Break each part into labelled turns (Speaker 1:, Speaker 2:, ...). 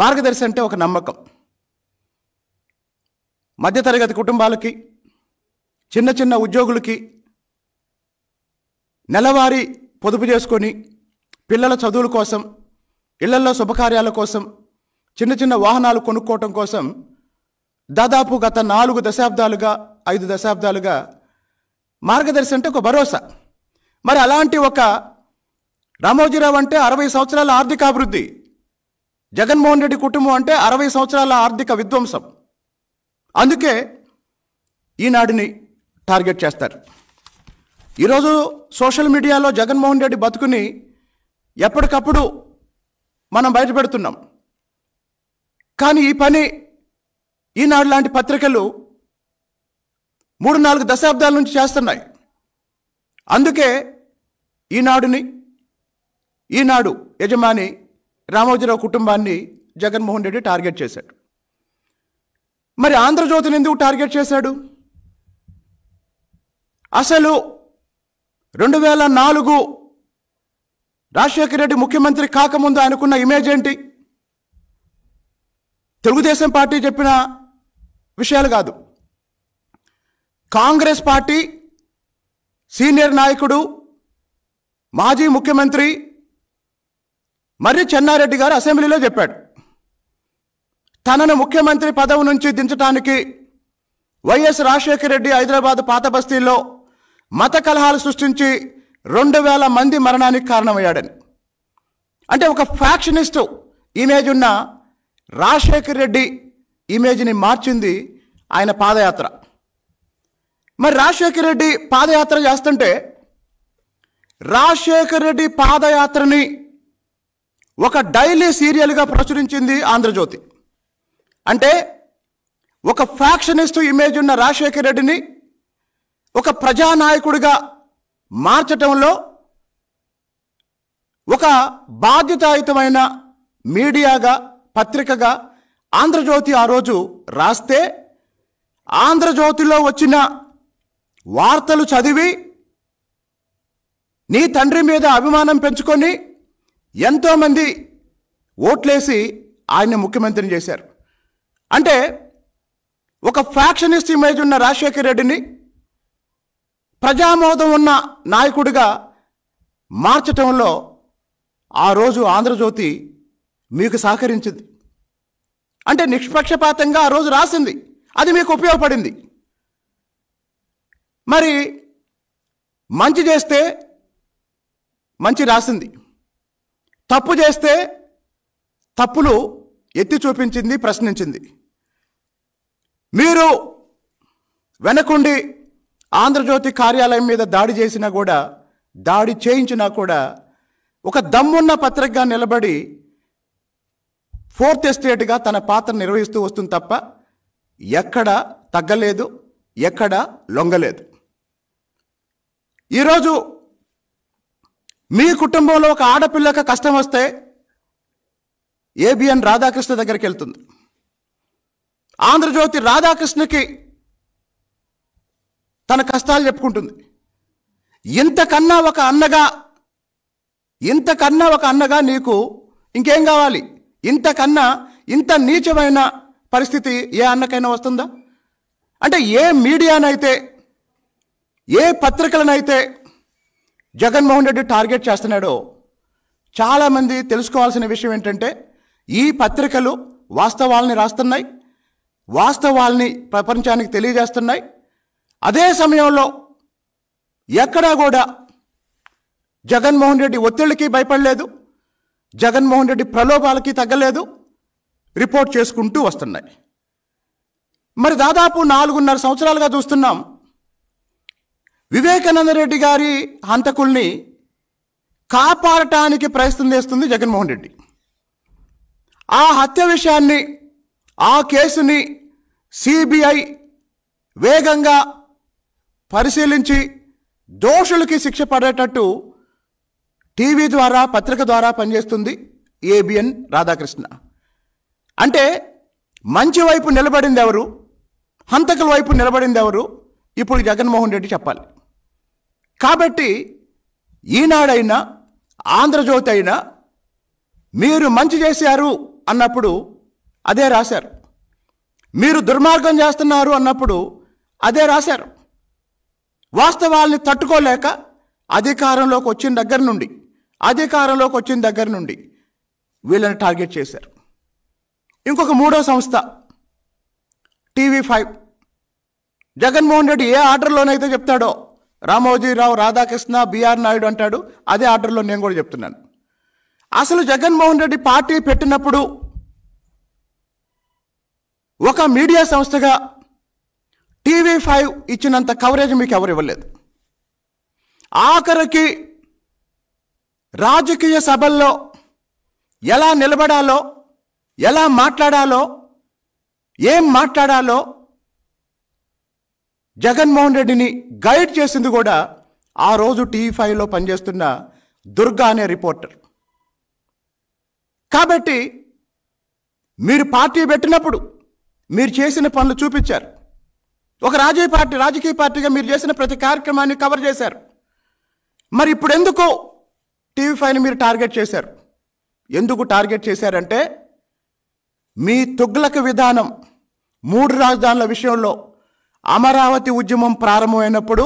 Speaker 1: మార్గదర్శి అంటే ఒక నమ్మకం మధ్యతరగతి కుటుంబాలకి చిన్న చిన్న ఉద్యోగులకి నెలవారీ పొదుపు చేసుకొని పిల్లల చదువుల కోసం ఇళ్లలో శుభకార్యాల కోసం చిన్న చిన్న వాహనాలు కొనుక్కోవటం కోసం దాదాపు గత నాలుగు దశాబ్దాలుగా ఐదు దశాబ్దాలుగా మార్గదర్శి అంటే ఒక భరోసా మరి అలాంటి ఒక రామోజీరావు అంటే అరవై సంవత్సరాల ఆర్థిక అభివృద్ధి జగన్మోహన్ రెడ్డి కుటుంబం అంటే అరవై సంవత్సరాల ఆర్థిక విధ్వంసం అందుకే ఈనాడిని టార్గెట్ చేస్తారు ఈరోజు సోషల్ మీడియాలో జగన్మోహన్ రెడ్డి బతుకుని ఎప్పటికప్పుడు మనం బయటపెడుతున్నాం కానీ ఈ పని ఈనాడు లాంటి పత్రికలు మూడు నాలుగు దశాబ్దాల నుంచి చేస్తున్నాయి అందుకే ఈనాడుని ఈనాడు యజమాని రామోజీరావు కుటుంబాన్ని జగన్మోహన్ రెడ్డి టార్గెట్ చేశాడు మరి ఆంధ్రజ్యోతిని ఎందుకు టార్గెట్ చేశాడు అసలు రెండు వేల నాలుగు రాజశేఖర రెడ్డి ముఖ్యమంత్రి కాకముందు అనుకున్న ఇమేజ్ ఏంటి తెలుగుదేశం పార్టీ చెప్పిన విషయాలు కాదు కాంగ్రెస్ పార్టీ సీనియర్ నాయకుడు మాజీ ముఖ్యమంత్రి మర్రి చెన్నారెడ్డి గారు అసెంబ్లీలో చెప్పాడు తనను ముఖ్యమంత్రి పదవి నుంచి దించడానికి వైఎస్ రాజశేఖర రెడ్డి హైదరాబాద్ పాత బస్తీల్లో మత కలహాలు సృష్టించి రెండు వేల మంది మరణానికి కారణమయ్యాడని అంటే ఒక ఫ్యాక్షనిస్ట్ ఇమేజ్ ఉన్న రాజశేఖర రెడ్డి ఇమేజ్ని మార్చింది ఆయన పాదయాత్ర మరి రాజశేఖర రెడ్డి పాదయాత్ర చేస్తుంటే రాజశేఖర రెడ్డి పాదయాత్రని ఒక డైలీ సీరియల్గా ప్రచురించింది ఆంధ్రజ్యోతి అంటే ఒక ఫ్యాక్షనిస్ట్ ఇమేజ్ ఉన్న రాజశేఖర్ రెడ్డిని ఒక ప్రజానాయకుడిగా మార్చటంలో ఒక బాధ్యతాయుతమైన మీడియాగా పత్రికగా ఆంధ్రజ్యోతి ఆ రోజు రాస్తే ఆంధ్రజ్యోతిలో వచ్చిన వార్తలు చదివి నీ తండ్రి మీద అభిమానం పెంచుకొని ఎంతోమంది ఓట్లేసి ఆయన్ని ముఖ్యమంత్రిని చేశారు అంటే ఒక ఫ్యాక్షనిస్ట్ ఇమేజ్ ఉన్న రాజశేఖర్ రెడ్డిని ప్రజామోదం ఉన్న నాయకుడిగా మార్చటంలో ఆ రోజు ఆంధ్రజ్యోతి మీకు సహకరించింది అంటే నిష్పక్షపాతంగా ఆ రోజు రాసింది అది మీకు ఉపయోగపడింది మరి మంచి చేస్తే మంచి రాసింది తప్పు చేస్తే తప్పులు ఎత్తి చూపించింది ప్రశ్నించింది మీరు వెనకుండి ఆంధ్రజ్యోతి కార్యాలయం మీద దాడి చేసినా కూడా దాడి చేయించినా కూడా ఒక దమ్మున్న పత్రికగా నిలబడి ఫోర్త్ ఎస్టేట్గా తన పాత్ర నిర్వహిస్తూ వస్తుంది తప్ప ఎక్కడ తగ్గలేదు ఎక్కడ లొంగలేదు ఈరోజు మీ కుటుంబంలో ఒక ఆడపిల్లక కష్టం వస్తే ఏబిఎన్ రాధాకృష్ణ దగ్గరికి వెళ్తుంది ఆంధ్రజ్యోతి రాధాకృష్ణకి తన కష్టాలు చెప్పుకుంటుంది ఇంతకన్నా ఒక అన్నగా ఇంతకన్నా ఒక అన్నగా నీకు ఇంకేం కావాలి ఇంతకన్నా ఇంత నీచమైన పరిస్థితి ఏ అన్నకైనా వస్తుందా అంటే ఏ మీడియానైతే ఏ పత్రికలనైతే జగన్మోహన్ రెడ్డి టార్గెట్ చేస్తున్నాడో చాలామంది తెలుసుకోవాల్సిన విషయం ఏంటంటే ఈ పత్రికలు వాస్తవాలని రాస్తున్నాయి వాస్తవాల్ని ప్రపంచానికి తెలియజేస్తున్నాయి అదే సమయంలో ఎక్కడా కూడా జగన్మోహన్ రెడ్డి ఒత్తిళ్ళకి భయపడలేదు జగన్మోహన్ రెడ్డి ప్రలోభాలకి తగ్గలేదు రిపోర్ట్ చేసుకుంటూ వస్తున్నాయి మరి దాదాపు నాలుగున్నర సంవత్సరాలుగా చూస్తున్నాం వివేకానంద రెడ్డి గారి హంతకుల్ని కాపాడటానికి ప్రయత్నం చేస్తుంది జగన్మోహన్ రెడ్డి ఆ హత్య విషయాన్ని ఆ కేసుని సిబిఐ వేగంగా పరిశీలించి దోషులకి శిక్ష పడేటట్టు టీవీ ద్వారా పత్రిక ద్వారా పనిచేస్తుంది ఏబిఎన్ రాధాకృష్ణ అంటే మంచి వైపు నిలబడింది ఎవరు హంతకుల వైపు నిలబడింది ఎవరు ఇప్పుడు జగన్మోహన్ రెడ్డి చెప్పాలి కాబట్టి ఈనాడైనా ఆంధ్రజ్యోతి అయినా మీరు మంచి చేశారు అన్నప్పుడు అదే రాశారు మీరు దుర్మార్గం చేస్తున్నారు అన్నప్పుడు అదే రాశారు వాస్తవాల్ని తట్టుకోలేక అధికారంలోకి వచ్చిన దగ్గర నుండి అధికారంలోకి వచ్చిన దగ్గర నుండి వీళ్ళని టార్గెట్ చేశారు ఇంకొక మూడో సంస్థ టీవీ ఫైవ్ జగన్మోహన్ రెడ్డి ఏ ఆర్డర్లోనైతే చెప్తాడో రామోజీరావు రాధాకృష్ణ బీఆర్ నాయుడు అంటాడు అదే ఆర్డర్లో నేను కూడా చెప్తున్నాను అసలు జగన్మోహన్ రెడ్డి పార్టీ పెట్టినప్పుడు ఒక మీడియా సంస్థగా టీవీ ఫైవ్ ఇచ్చినంత కవరేజ్ మీకు ఎవరు ఇవ్వలేదు ఆఖరికి రాజకీయ సభల్లో ఎలా నిలబడాలో ఎలా మాట్లాడాలో ఏం మాట్లాడాలో జగన్మోహన్ రెడ్డిని గైడ్ చేసింది కూడా ఆ రోజు టీవీ ఫైవ్లో పనిచేస్తున్న దుర్గా అనే రిపోర్టర్ కాబట్టి మీరు పార్టీ పెట్టినప్పుడు మీరు చేసిన పనులు చూపించారు ఒక రాజకీయ పార్టీ రాజకీయ పార్టీగా మీరు చేసిన ప్రతి కార్యక్రమాన్ని కవర్ చేశారు మరి ఇప్పుడు ఎందుకు టీవీ ఫైవ్ని మీరు టార్గెట్ చేశారు ఎందుకు టార్గెట్ చేశారంటే మీ తుగ్లక విధానం మూడు రాజధానుల విషయంలో అమరావతి ఉద్యమం ప్రారంభమైనప్పుడు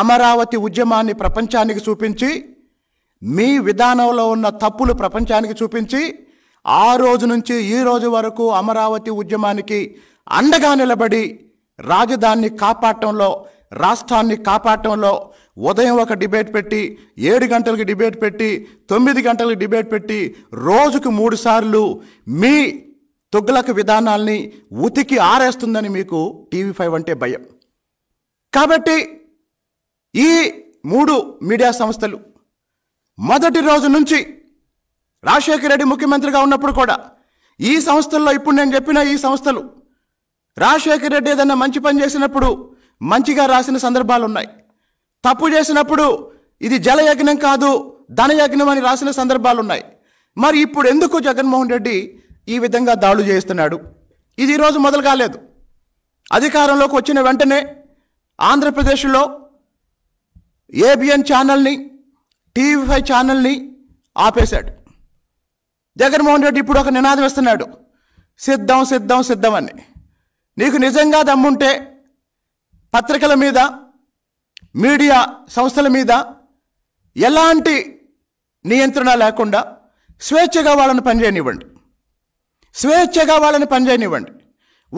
Speaker 1: అమరావతి ఉద్యమాన్ని ప్రపంచానికి చూపించి మీ విధానంలో ఉన్న తప్పులు ప్రపంచానికి చూపించి ఆ రోజు నుంచి ఈ రోజు వరకు అమరావతి ఉద్యమానికి అండగా నిలబడి రాజధానిని కాపాడటంలో రాష్ట్రాన్ని కాపాడటంలో ఉదయం ఒక డిబేట్ పెట్టి ఏడు గంటలకు డిబేట్ పెట్టి తొమ్మిది గంటలకు డిబేట్ పెట్టి రోజుకు మూడు సార్లు మీ తుగ్లక్ విధానాల్ని ఉతికి ఆరేస్తుందని మీకు టీవీ ఫైవ్ అంటే భయం కాబట్టి ఈ మూడు మీడియా సంస్థలు మొదటి రోజు నుంచి రాజశేఖర రెడ్డి ముఖ్యమంత్రిగా ఉన్నప్పుడు కూడా ఈ సంస్థల్లో ఇప్పుడు నేను చెప్పిన ఈ సంస్థలు రాజశేఖర రెడ్డి ఏదైనా మంచి పని చేసినప్పుడు మంచిగా రాసిన సందర్భాలు ఉన్నాయి తప్పు చేసినప్పుడు ఇది జలయజ్ఞం కాదు ధనయజ్ఞం అని రాసిన సందర్భాలు ఉన్నాయి మరి ఇప్పుడు ఎందుకు జగన్మోహన్ రెడ్డి ఈ విధంగా దాడులు చేస్తున్నాడు ఇది ఈరోజు మొదలు కాలేదు అధికారంలోకి వచ్చిన వెంటనే ఆంధ్రప్రదేశ్లో ఏబిఎన్ ఛానల్ని టీవీ ఫైవ్ ఛానల్ని ఆపేశాడు జగన్మోహన్ రెడ్డి ఇప్పుడు ఒక నినాదం ఇస్తున్నాడు సిద్ధం సిద్ధం సిద్ధం అని నీకు నిజంగా దమ్ముంటే పత్రికల మీద మీడియా సంస్థల మీద ఎలాంటి నియంత్రణ లేకుండా స్వేచ్ఛగా వాళ్ళని పనిచేయనివ్వండి స్వేచ్ఛగా వాళ్ళని పనిచేయనివ్వండి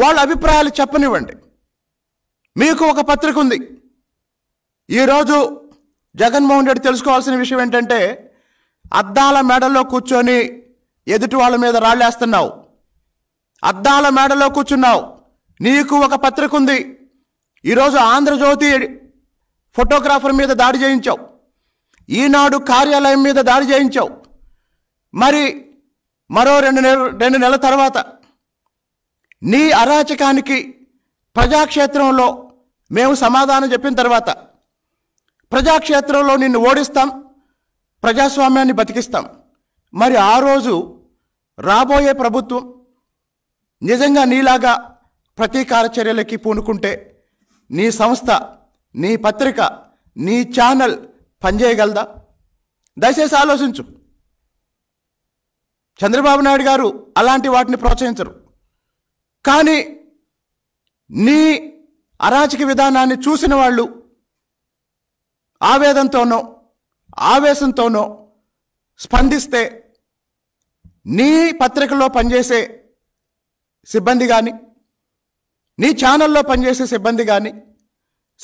Speaker 1: వాళ్ళ అభిప్రాయాలు చెప్పనివ్వండి మీకు ఒక పత్రిక ఉంది ఈరోజు జగన్మోహన్ రెడ్డి తెలుసుకోవాల్సిన విషయం ఏంటంటే అద్దాల మేడలో కూర్చొని ఎదుటి వాళ్ళ మీద రాళ్ళేస్తున్నావు అద్దాల మేడలో కూర్చున్నావు నీకు ఒక పత్రిక ఉంది ఈరోజు ఆంధ్రజ్యోతి ఫోటోగ్రాఫర్ మీద దాడి చేయించావు ఈనాడు కార్యాలయం మీద దాడి చేయించావు మరి మరో రెండు నెల రెండు నెలల తర్వాత నీ అరాచకానికి ప్రజాక్షేత్రంలో మేము సమాధానం చెప్పిన తర్వాత ప్రజాక్షేత్రంలో నిన్ను ఓడిస్తాం ప్రజాస్వామ్యాన్ని బతికిస్తాం మరి ఆ రోజు రాబోయే ప్రభుత్వం నిజంగా నీలాగా ప్రతీకార చర్యలకి పూనుకుంటే నీ సంస్థ నీ పత్రిక నీ ఛానల్ పనిచేయగలదా దయచేసి ఆలోచించు చంద్రబాబు నాయుడు గారు అలాంటి వాటిని ప్రోత్సహించరు కానీ నీ అరాచక విధానాన్ని చూసిన వాళ్ళు ఆవేదంతోనో ఆవేశంతోనో స్పందిస్తే నీ పత్రికలో పనిచేసే సిబ్బంది కానీ నీ ఛానల్లో పనిచేసే సిబ్బంది కానీ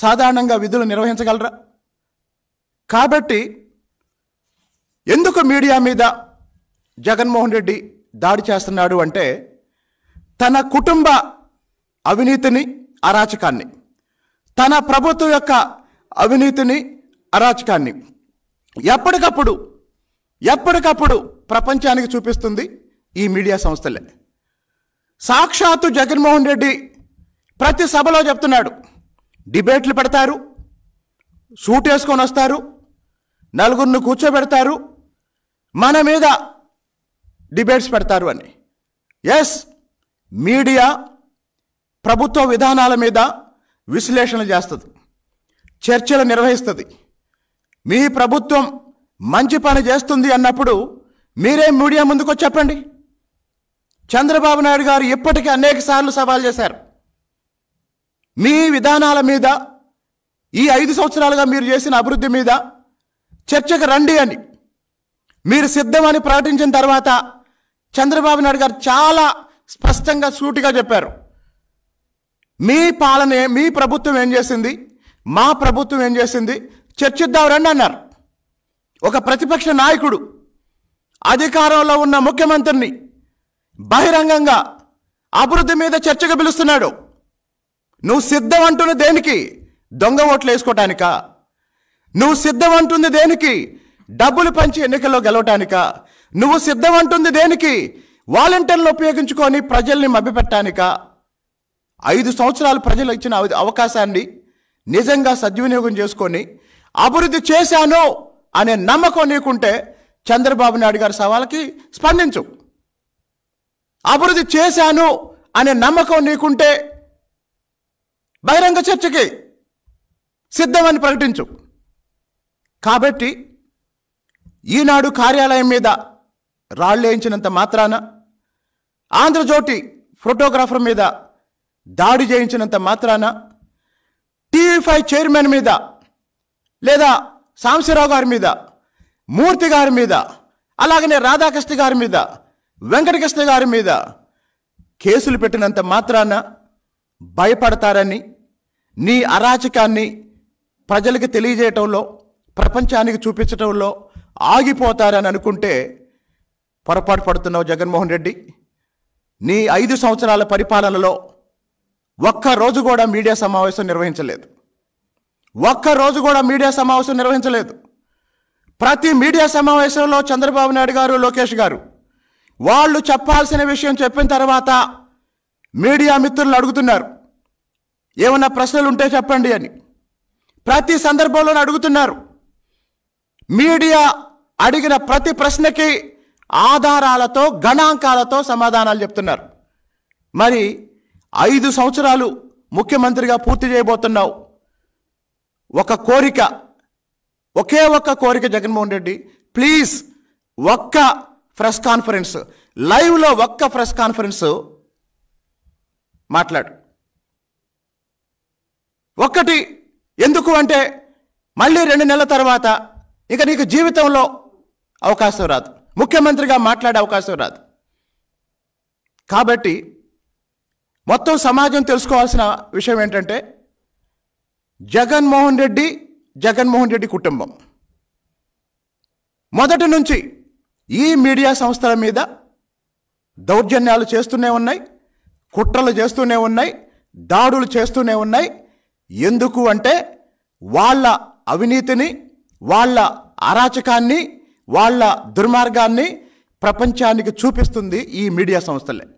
Speaker 1: సాధారణంగా విధులు నిర్వహించగలరా కాబట్టి ఎందుకు మీడియా మీద జగన్మోహన్ రెడ్డి దాడి చేస్తున్నాడు అంటే తన కుటుంబ అవినీతిని అరాచకాన్ని తన ప్రభుత్వం యొక్క అవినీతిని అరాచకాన్ని ఎప్పటికప్పుడు ఎప్పటికప్పుడు ప్రపంచానికి చూపిస్తుంది ఈ మీడియా సంస్థలే సాక్షాత్తు జగన్మోహన్ రెడ్డి ప్రతి సభలో చెప్తున్నాడు డిబేట్లు పెడతారు సూట్ వేసుకొని వస్తారు నలుగురిని కూర్చోబెడతారు మన మీద డిబేట్స్ పెడతారు అని ఎస్ మీడియా ప్రభుత్వ విధానాల మీద విశ్లేషణ చేస్తుంది చర్చలు నిర్వహిస్తుంది మీ ప్రభుత్వం మంచి పని చేస్తుంది అన్నప్పుడు మీరే మీడియా ముందుకు చెప్పండి చంద్రబాబు నాయుడు గారు ఇప్పటికీ అనేక సార్లు సవాల్ చేశారు మీ విధానాల మీద ఈ ఐదు సంవత్సరాలుగా మీరు చేసిన అభివృద్ధి మీద చర్చకు రండి అని మీరు సిద్ధమని ప్రకటించిన తర్వాత చంద్రబాబు నాయుడు గారు చాలా స్పష్టంగా సూటిగా చెప్పారు మీ పాలన మీ ప్రభుత్వం ఏం చేసింది మా ప్రభుత్వం ఏం చేసింది చర్చిద్దాం రండి అన్నారు ఒక ప్రతిపక్ష నాయకుడు అధికారంలో ఉన్న ముఖ్యమంత్రిని బహిరంగంగా అభివృద్ధి మీద చర్చకు పిలుస్తున్నాడు నువ్వు సిద్ధం అంటున్న దేనికి దొంగ ఓట్లు వేసుకోవటానికా నువ్వు సిద్ధం అంటుంది దేనికి డబ్బులు పంచి ఎన్నికల్లో గెలవటానికా నువ్వు సిద్ధం అంటుంది దేనికి వాలంటీర్లు ఉపయోగించుకొని ప్రజల్ని మభ్యపెట్టానిక ఐదు సంవత్సరాలు ప్రజలు ఇచ్చిన అవకాశాన్ని నిజంగా సద్వినియోగం చేసుకొని అభివృద్ధి చేశాను అనే నమ్మకం నీకుంటే చంద్రబాబు నాయుడు గారి సవాల్కి స్పందించు అభివృద్ధి చేశాను అనే నమ్మకం నీకుంటే బహిరంగ చర్చకి సిద్ధమని ప్రకటించు కాబట్టి ఈనాడు కార్యాలయం మీద రాళ్ళేయించినంత మాత్రాన ఆంధ్రజ్యోతి ఫోటోగ్రాఫర్ మీద దాడి చేయించినంత మాత్రాన టీవీ ఫైవ్ చైర్మన్ మీద లేదా సాంశీరావు గారి మీద మూర్తి గారి మీద అలాగనే రాధాకృష్ణ గారి మీద వెంకటకృష్ణ గారి మీద కేసులు పెట్టినంత మాత్రాన భయపడతారని నీ అరాచకాన్ని ప్రజలకు తెలియజేయటంలో ప్రపంచానికి చూపించటంలో ఆగిపోతారని అనుకుంటే పొరపాటు పడుతున్నావు జగన్మోహన్ రెడ్డి నీ ఐదు సంవత్సరాల పరిపాలనలో ఒక్క రోజు కూడా మీడియా సమావేశం నిర్వహించలేదు ఒక్క రోజు కూడా మీడియా సమావేశం నిర్వహించలేదు ప్రతి మీడియా సమావేశంలో చంద్రబాబు నాయుడు గారు లోకేష్ గారు వాళ్ళు చెప్పాల్సిన విషయం చెప్పిన తర్వాత మీడియా మిత్రులను అడుగుతున్నారు ఏమన్నా ప్రశ్నలు ఉంటే చెప్పండి అని ప్రతి సందర్భంలోనూ అడుగుతున్నారు మీడియా అడిగిన ప్రతి ప్రశ్నకి ఆధారాలతో గణాంకాలతో సమాధానాలు చెప్తున్నారు మరి ఐదు సంవత్సరాలు ముఖ్యమంత్రిగా పూర్తి చేయబోతున్నావు ఒక కోరిక ఒకే ఒక్క కోరిక జగన్మోహన్ రెడ్డి ప్లీజ్ ఒక్క ప్రెస్ కాన్ఫరెన్స్ లైవ్లో ఒక్క ప్రెస్ కాన్ఫరెన్స్ మాట్లాడు ఒక్కటి ఎందుకు అంటే మళ్ళీ రెండు నెలల తర్వాత ఇక నీకు జీవితంలో అవకాశం రాదు ముఖ్యమంత్రిగా మాట్లాడే అవకాశం రాదు కాబట్టి మొత్తం సమాజం తెలుసుకోవాల్సిన విషయం ఏంటంటే జగన్మోహన్ రెడ్డి జగన్మోహన్ రెడ్డి కుటుంబం మొదటి నుంచి ఈ మీడియా సంస్థల మీద దౌర్జన్యాలు చేస్తూనే ఉన్నాయి కుట్రలు చేస్తూనే ఉన్నాయి దాడులు చేస్తూనే ఉన్నాయి ఎందుకు అంటే వాళ్ళ అవినీతిని వాళ్ళ అరాచకాన్ని వాళ్ళ దుర్మార్గాన్ని ప్రపంచానికి చూపిస్తుంది ఈ మీడియా సంస్థలే